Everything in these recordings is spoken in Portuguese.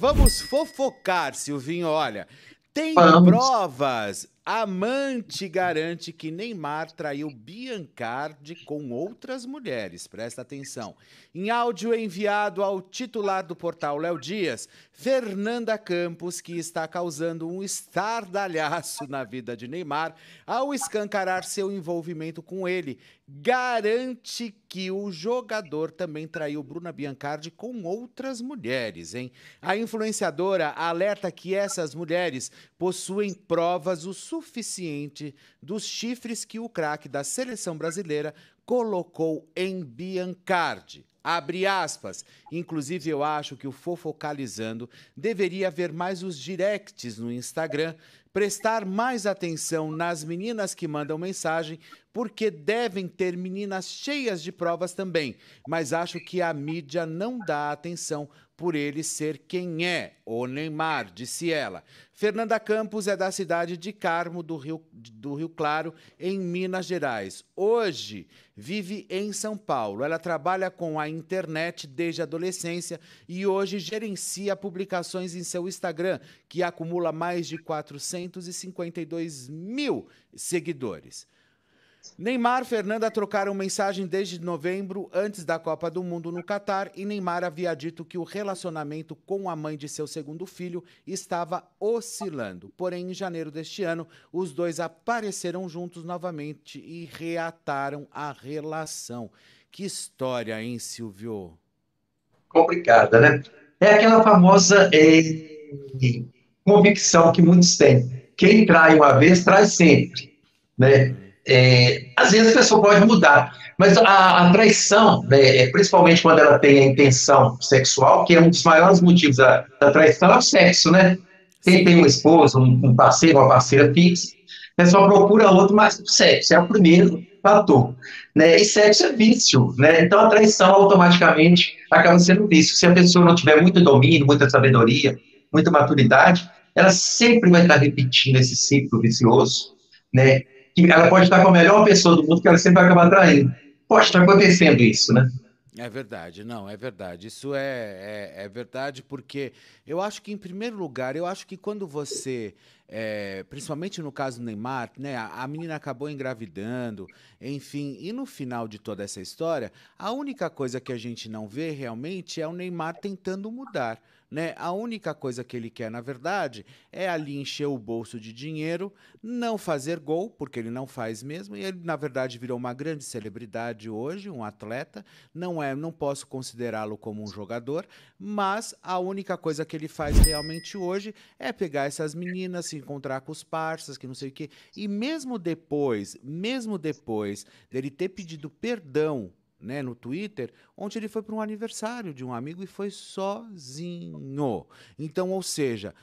Vamos fofocar, Silvinho. Olha, tem Vamos. provas. Amante garante que Neymar traiu Biancardi com outras mulheres. Presta atenção. Em áudio enviado ao titular do portal Léo Dias, Fernanda Campos, que está causando um estardalhaço na vida de Neymar ao escancarar seu envolvimento com ele garante que o jogador também traiu Bruna Biancardi com outras mulheres, hein? A influenciadora alerta que essas mulheres possuem provas o suficiente dos chifres que o craque da seleção brasileira colocou em Biancardi. Abre aspas. Inclusive, eu acho que o Fofocalizando deveria ver mais os directs no Instagram, prestar mais atenção nas meninas que mandam mensagem, porque devem ter meninas cheias de provas também. Mas acho que a mídia não dá atenção por ele ser quem é, o Neymar, disse ela. Fernanda Campos é da cidade de Carmo, do Rio, do Rio Claro, em Minas Gerais. Hoje vive em São Paulo. Ela trabalha com a internet desde a adolescência e hoje gerencia publicações em seu Instagram, que acumula mais de 452 mil seguidores. Neymar e Fernanda trocaram mensagem desde novembro, antes da Copa do Mundo no Catar, e Neymar havia dito que o relacionamento com a mãe de seu segundo filho estava oscilando. Porém, em janeiro deste ano, os dois apareceram juntos novamente e reataram a relação. Que história, hein, Silvio? Complicada, né? É aquela famosa é, convicção que muitos têm. Quem trai uma vez, trai sempre. Né? É, às vezes a pessoa pode mudar, mas a, a traição, né, é, principalmente quando ela tem a intenção sexual, que é um dos maiores motivos da, da traição, é o sexo, né? Quem tem uma esposa, um, um parceiro, uma parceira fixa, a né, pessoa procura outro mais do sexo. É o primeiro fator. Né? E sexo é vício, né? Então a traição automaticamente acaba sendo vício. Se a pessoa não tiver muito domínio, muita sabedoria, muita maturidade, ela sempre vai estar repetindo esse ciclo vicioso, né? Que ela pode estar com a melhor pessoa do mundo, que ela sempre vai acabar traindo. Pode estar tá acontecendo isso, né? É verdade, não, é verdade. Isso é, é, é, verdade, porque eu acho que, em primeiro lugar, eu acho que quando você, é, principalmente no caso do Neymar, né, a, a, menina acabou engravidando, enfim, e no final de toda essa história, a única coisa que a gente não vê realmente é o Neymar tentando mudar. Né? A única coisa que ele quer, na verdade, é ali encher o bolso de dinheiro, não fazer gol, porque ele não faz mesmo, e ele, na verdade, virou uma grande celebridade hoje, um atleta. Não é, não posso considerá-lo como um jogador, mas a única coisa que ele faz realmente hoje é pegar essas meninas, se encontrar com os parceiros que não sei o quê. E mesmo depois, mesmo depois dele ter pedido perdão né, no Twitter, onde ele foi para um aniversário de um amigo e foi sozinho. Então, ou seja,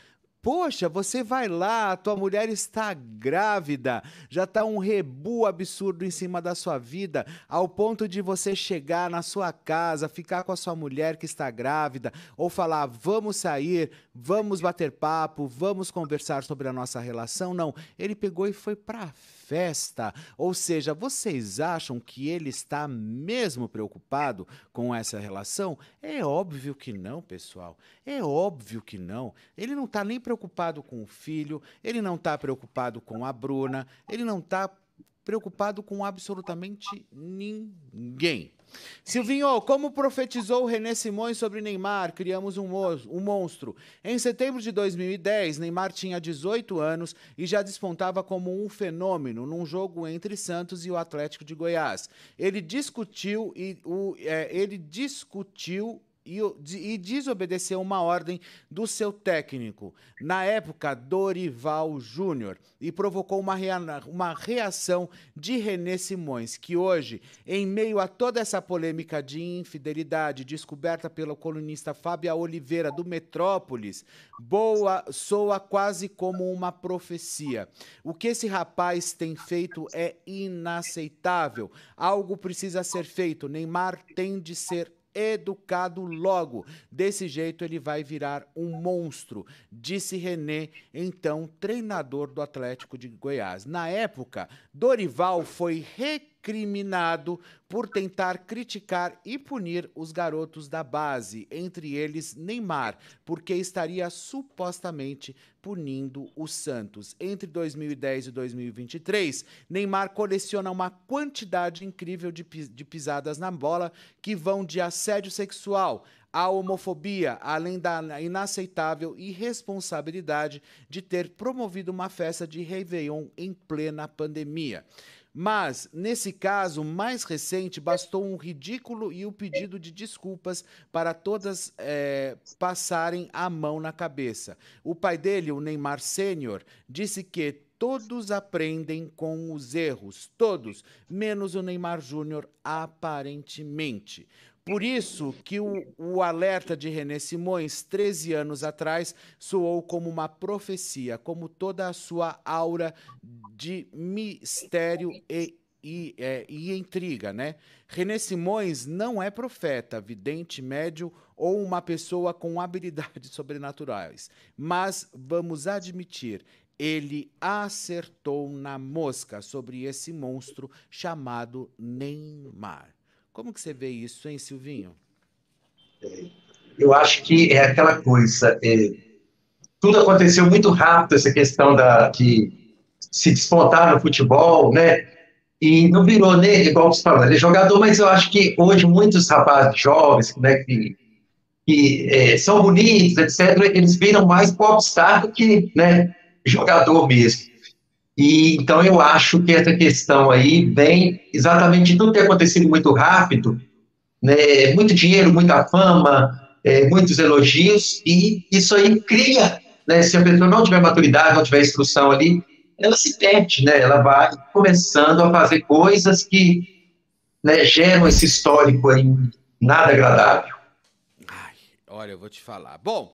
Poxa, você vai lá, a tua mulher está grávida, já está um rebu absurdo em cima da sua vida, ao ponto de você chegar na sua casa, ficar com a sua mulher que está grávida, ou falar, vamos sair, vamos bater papo, vamos conversar sobre a nossa relação. Não, ele pegou e foi para festa. Ou seja, vocês acham que ele está mesmo preocupado com essa relação? É óbvio que não, pessoal. É óbvio que não. Ele não está nem preocupado preocupado com o filho, ele não está preocupado com a Bruna, ele não está preocupado com absolutamente ninguém. Silvinho, como profetizou René Simões sobre Neymar, criamos um, um, monstro. Em setembro de 2010, Neymar tinha 18 anos e já despontava como um fenômeno num jogo entre Santos e o Atlético de Goiás. Ele discutiu e o, é, ele discutiu e, e desobedeceu uma ordem do seu técnico, na época Dorival Júnior, e provocou uma, rea, uma reação de René Simões, que hoje, em meio a toda essa polêmica de infidelidade descoberta pelo colunista Fábio Oliveira do Metrópolis, boa soa quase como uma profecia. O que esse rapaz tem feito é inaceitável. Algo precisa ser feito. Neymar tem de ser educado logo. Desse jeito ele vai virar um monstro, disse René, então treinador do Atlético de Goiás. Na época, Dorival foi retirado incriminado por tentar criticar e punir os garotos da base, entre eles Neymar, porque estaria supostamente punindo o Santos. Entre 2010 e 2023, Neymar coleciona uma quantidade incrível de, de pisadas na bola que vão de assédio sexual a homofobia, além da inaceitável irresponsabilidade de ter promovido uma festa de Réveillon em plena pandemia. Mas, nesse caso mais recente, bastou um ridículo e o um pedido de desculpas para todas é, passarem a mão na cabeça. O pai dele, o Neymar Sênior, disse que todos aprendem com os erros, todos, menos o Neymar Júnior, aparentemente. Por isso que o, o, alerta de René Simões, 13 anos atrás, soou como uma profecia, como toda a sua aura de mistério e, e, é, e intriga, né? René Simões não é profeta, vidente, médio ou uma pessoa com habilidades sobrenaturais. Mas vamos admitir, ele acertou na mosca sobre esse monstro chamado Neymar. Como que você vê isso, hein, Silvinho? Eu acho que é aquela coisa. É, tudo aconteceu muito rápido, essa questão da, de se despontar no futebol, né? E não virou, né, igual você falou, ele é jogador, mas eu acho que hoje muitos rapazes jovens, né, que, que é, são bonitos, etc., eles viram mais popstar do que né, jogador mesmo. E então eu acho que essa questão aí vem exatamente de tudo ter acontecido muito rápido, né? Muito dinheiro, muita fama, é, muitos elogios e isso aí cria, né? Se a pessoa não tiver maturidade, não tiver instrução ali, ela se perde, né? Ela vai começando a fazer coisas que né, geram esse histórico aí nada agradável. Ai, olha, eu vou te falar. Bom,